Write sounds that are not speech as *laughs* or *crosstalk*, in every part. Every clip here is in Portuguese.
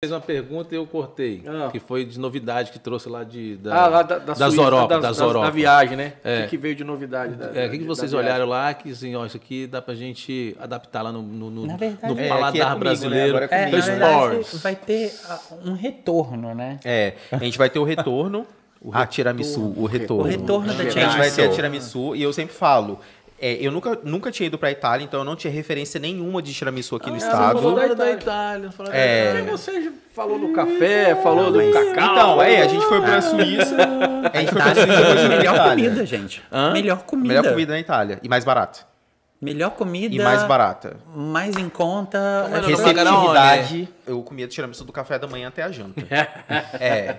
fez uma pergunta e eu cortei, ah. que foi de novidade que trouxe lá de da, ah, lá da, da das Europa, das, Europa. Da viagem, né? É. O que, que veio de novidade? Da, é, o que, que vocês olharam lá que, assim, ó, isso aqui dá pra gente adaptar lá no, no, no é, paladar é comigo, né? brasileiro. Né? É, é verdade, vai ter ah, um retorno, né? É, a gente vai ter o retorno. *laughs* O a tiramisu, o retorno. O retorno da tiramisu. A gente vai ter a tiramisu e eu sempre falo, é, eu nunca, nunca tinha ido pra Itália, então eu não tinha referência nenhuma de tiramisu aqui ah, no é, estado. Você falou da Itália. Da Itália falou é... da Itália. Você falou do café, falou ah, do cacau. Então, é, a gente foi pra ah. Suíça. *laughs* a gente foi pra Suíça é melhor comida, gente. Hã? Melhor comida. Melhor comida na Itália. E mais barata. Melhor comida. E mais barata. Mais em conta. Receptividade. Eu comia tiramisu do café da manhã até a janta. *laughs* é.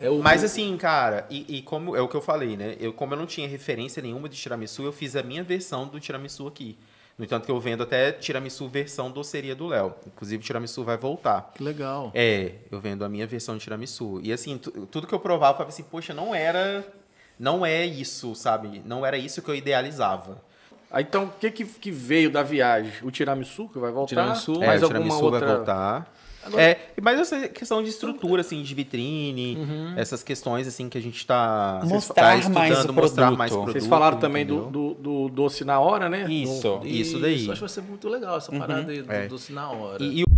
É o... Mas assim, cara, e, e, como é o que eu falei, né? Eu, como eu não tinha referência nenhuma de tiramisu, eu fiz a minha versão do tiramisu aqui. No entanto, que eu vendo até tiramisu versão doceria do Léo. Inclusive, tiramisu vai voltar. Que legal. É, eu vendo a minha versão de tiramisu. E assim, tudo que eu provava, eu falava assim, poxa, não era. Não é isso, sabe? Não era isso que eu idealizava. Aí, então, o que, que, que, veio da viagem? O tiramisu que vai voltar? Tiramisu, mais é, alguma outra... vai voltar. Agora... É, mas essa questão de estrutura, assim, de vitrine, uhum. essas questões, assim, que a gente está tá, tá estudando, mais mostrar mais produto. Vocês falaram também do, do, do, doce na hora, né? Isso, isso, isso daí. Isso, acho que vai ser muito legal essa uhum. parada uhum. aí do é. doce na hora. E, e